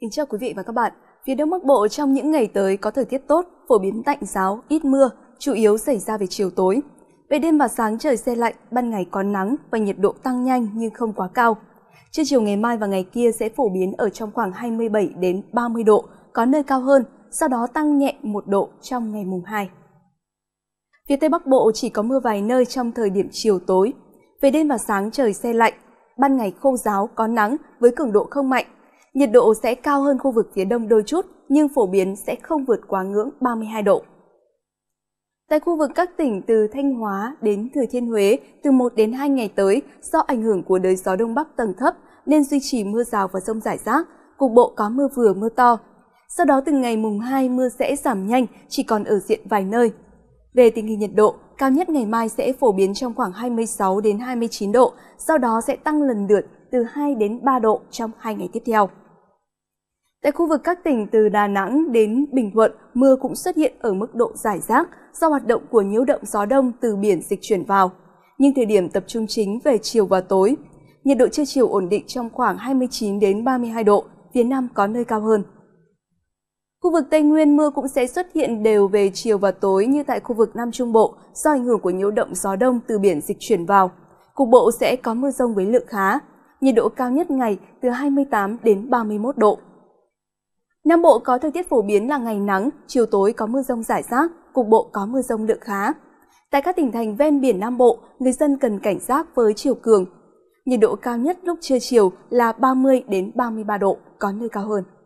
Kính chào quý vị và các bạn. Phía Đông Bắc Bộ trong những ngày tới có thời tiết tốt, phổ biến tạnh giáo, ít mưa, chủ yếu xảy ra về chiều tối. Về đêm và sáng trời xe lạnh, ban ngày có nắng và nhiệt độ tăng nhanh nhưng không quá cao. Trưa chiều ngày mai và ngày kia sẽ phổ biến ở trong khoảng 27 đến 30 độ, có nơi cao hơn, sau đó tăng nhẹ 1 độ trong ngày mùng 2. Phía Tây Bắc Bộ chỉ có mưa vài nơi trong thời điểm chiều tối. Về đêm và sáng trời xe lạnh, ban ngày khô giáo có nắng với cường độ không mạnh, nhiệt độ sẽ cao hơn khu vực phía đông đôi chút nhưng phổ biến sẽ không vượt quá ngưỡng 32 độ. Tại khu vực các tỉnh từ Thanh Hóa đến Thừa Thiên Huế, từ 1 đến 2 ngày tới, do ảnh hưởng của đới gió Đông Bắc tầng thấp nên duy trì mưa rào và rông rải rác, cục bộ có mưa vừa mưa to. Sau đó từ ngày mùng 2 mưa sẽ giảm nhanh, chỉ còn ở diện vài nơi. Về tình hình nhiệt độ, cao nhất ngày mai sẽ phổ biến trong khoảng 26 đến 29 độ, sau đó sẽ tăng lần lượt từ 2 đến 3 độ trong hai ngày tiếp theo. Tại khu vực các tỉnh từ Đà Nẵng đến Bình Thuận, mưa cũng xuất hiện ở mức độ giải rác do hoạt động của nhiễu động gió đông từ biển dịch chuyển vào. Nhưng thời điểm tập trung chính về chiều và tối, nhiệt độ trưa chiều ổn định trong khoảng 29 đến 32 độ, phía Nam có nơi cao hơn. Khu vực Tây Nguyên mưa cũng sẽ xuất hiện đều về chiều và tối như tại khu vực Nam Trung Bộ do ảnh hưởng của nhiễu động gió đông từ biển dịch chuyển vào. Cục bộ sẽ có mưa rông với lượng khá, nhiệt độ cao nhất ngày từ 28 đến 31 độ. Nam Bộ có thời tiết phổ biến là ngày nắng, chiều tối có mưa rông rải rác, cục bộ có mưa rông lượng khá. Tại các tỉnh thành ven biển Nam Bộ, người dân cần cảnh giác với chiều cường. Nhiệt độ cao nhất lúc trưa chiều là 30 đến 33 độ, có nơi cao hơn.